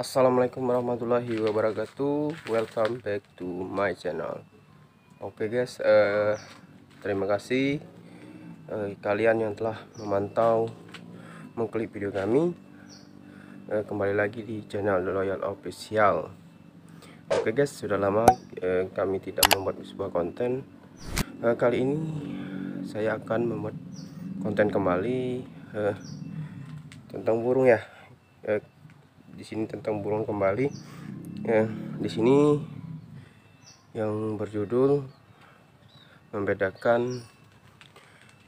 Assalamualaikum warahmatullahi wabarakatuh Welcome back to my channel Oke okay guys uh, Terima kasih uh, Kalian yang telah memantau Mengklik video kami uh, Kembali lagi di channel Loyal Official Oke okay guys sudah lama uh, Kami tidak membuat sebuah konten uh, Kali ini Saya akan membuat konten kembali uh, Tentang burung ya di sini tentang burung kembali ya di sini yang berjudul membedakan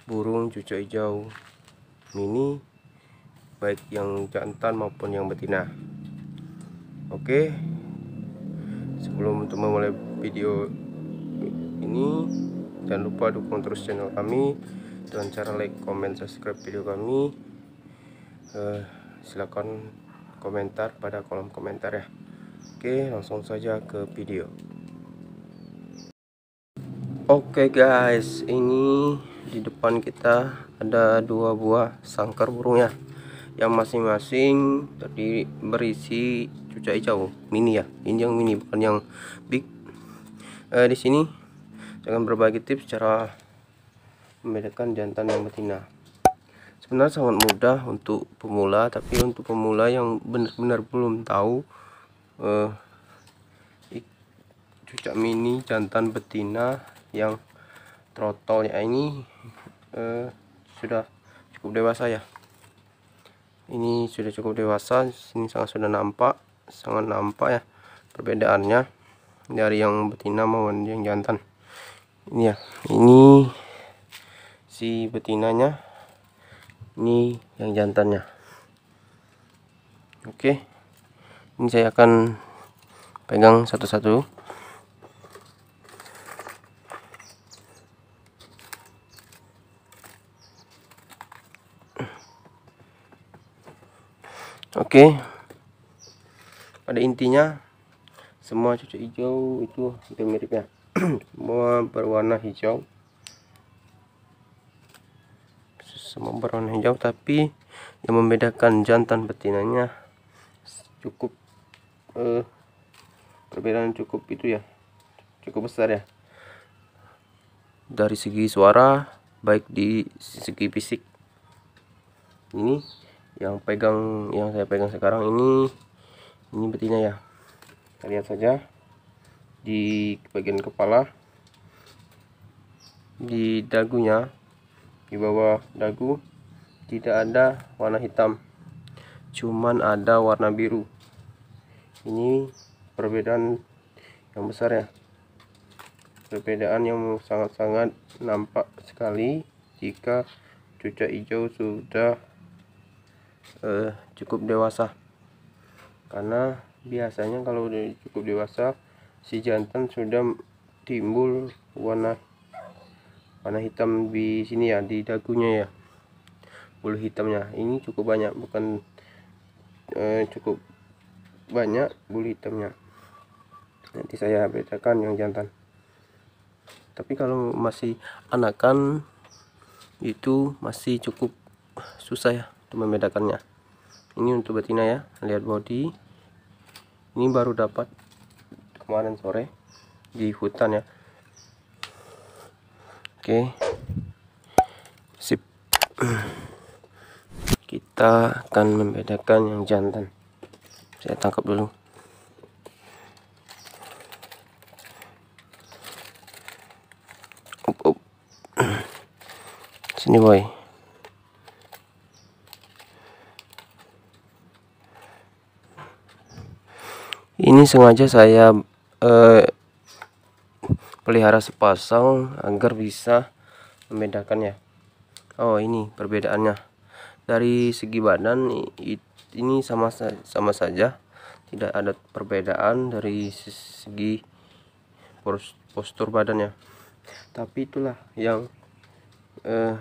burung cucu hijau mini baik yang jantan maupun yang betina oke sebelum untuk memulai video ini jangan lupa dukung terus channel kami dengan cara like, comment, subscribe video kami uh, silakan komentar pada kolom komentar ya Oke langsung saja ke video Oke guys ini di depan kita ada dua buah sangkar burung ya yang masing-masing terdiri berisi cucak hijau mini ya ini yang mini bukan yang big eh, di sini jangan berbagi tips cara membedakan jantan dan betina sebenarnya sangat mudah untuk pemula tapi untuk pemula yang benar-benar belum tahu eh, cucak mini jantan betina yang trotolnya ini eh, sudah cukup dewasa ya ini sudah cukup dewasa sini sangat sudah nampak sangat nampak ya perbedaannya dari yang betina maupun yang jantan ini ya ini si betinanya ini yang jantannya oke ini saya akan pegang satu-satu Oke. Pada intinya semua cucuk hijau itu hampir mirip ya. semua berwarna hijau. semua berwarna hijau tapi yang membedakan jantan betinanya cukup eh, perbedaan cukup itu ya cukup besar ya dari segi suara baik di segi fisik ini yang pegang yang saya pegang sekarang ini ini betina ya kita lihat saja di bagian kepala di dagunya di bawah dagu tidak ada warna hitam cuman ada warna biru ini perbedaan yang besar ya perbedaan yang sangat-sangat nampak sekali jika cucak hijau sudah eh, cukup dewasa karena biasanya kalau cukup dewasa si jantan sudah timbul warna warna hitam di sini ya di dagunya ya bulu hitamnya ini cukup banyak bukan eh, cukup banyak bulu hitamnya nanti saya bedakan yang jantan tapi kalau masih anakan itu masih cukup susah ya untuk membedakannya ini untuk betina ya lihat body ini baru dapat kemarin sore di hutan ya Oke. Sip. Kita akan membedakan yang jantan. Saya tangkap dulu. Up, up. Sini boy. Ini sengaja saya eh, pelihara sepasang agar bisa membedakannya oh ini perbedaannya dari segi badan ini sama sama saja tidak ada perbedaan dari segi postur badannya tapi itulah yang eh,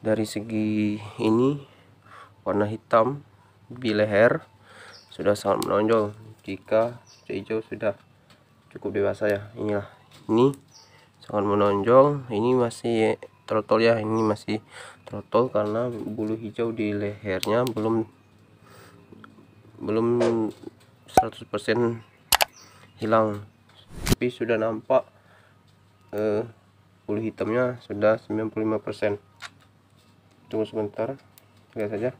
dari segi ini warna hitam di leher sudah sangat menonjol jika hijau sudah cukup dewasa ya inilah ini sangat menonjol ini masih trotol ya ini masih trotol karena bulu hijau di lehernya belum belum 100% hilang tapi sudah nampak eh, bulu hitamnya sudah 95% tunggu sebentar lihat saja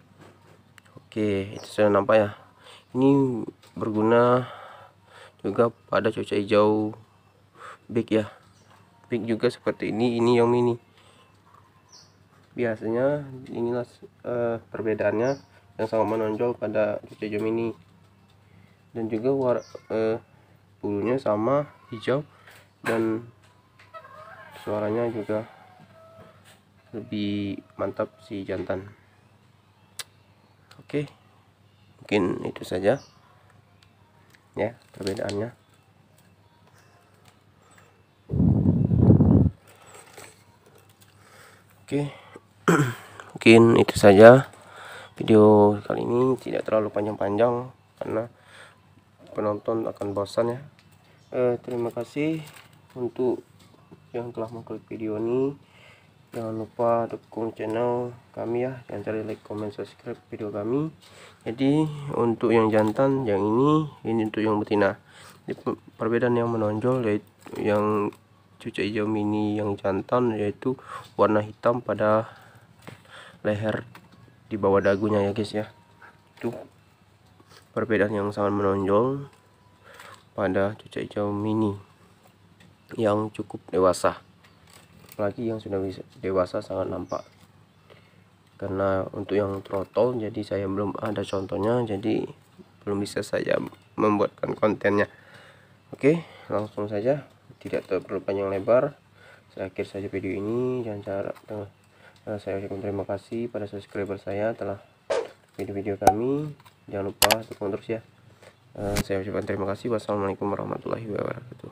oke itu sudah nampak ya ini berguna juga pada cuaca hijau big ya big juga seperti ini ini yang mini biasanya inilah uh, perbedaannya yang sama menonjol pada Cucujo mini dan juga war, uh, bulunya sama hijau dan suaranya juga lebih mantap si jantan oke mungkin itu saja ya perbedaannya Oke. Okay. Mungkin itu saja video kali ini tidak terlalu panjang-panjang karena penonton akan bosan ya. Eh, terima kasih untuk yang telah mengklik video ini. Jangan lupa dukung channel kami ya, dan cari like, comment, subscribe video kami. Jadi untuk yang jantan yang ini, ini untuk yang betina. perbedaan yang menonjol yaitu yang cucak hijau mini yang jantan yaitu warna hitam pada leher di bawah dagunya ya guys ya itu perbedaan yang sangat menonjol pada cucak hijau mini yang cukup dewasa lagi yang sudah dewasa sangat nampak karena untuk yang trotol jadi saya belum ada contohnya jadi belum bisa saya membuatkan kontennya oke langsung saja tidak terlalu panjang lebar saya akhir saja video ini jangan cara nah, saya ucapkan terima kasih pada subscriber saya telah video-video kami jangan lupa dukung terus ya uh, saya ucapkan terima kasih wassalamualaikum warahmatullahi wabarakatuh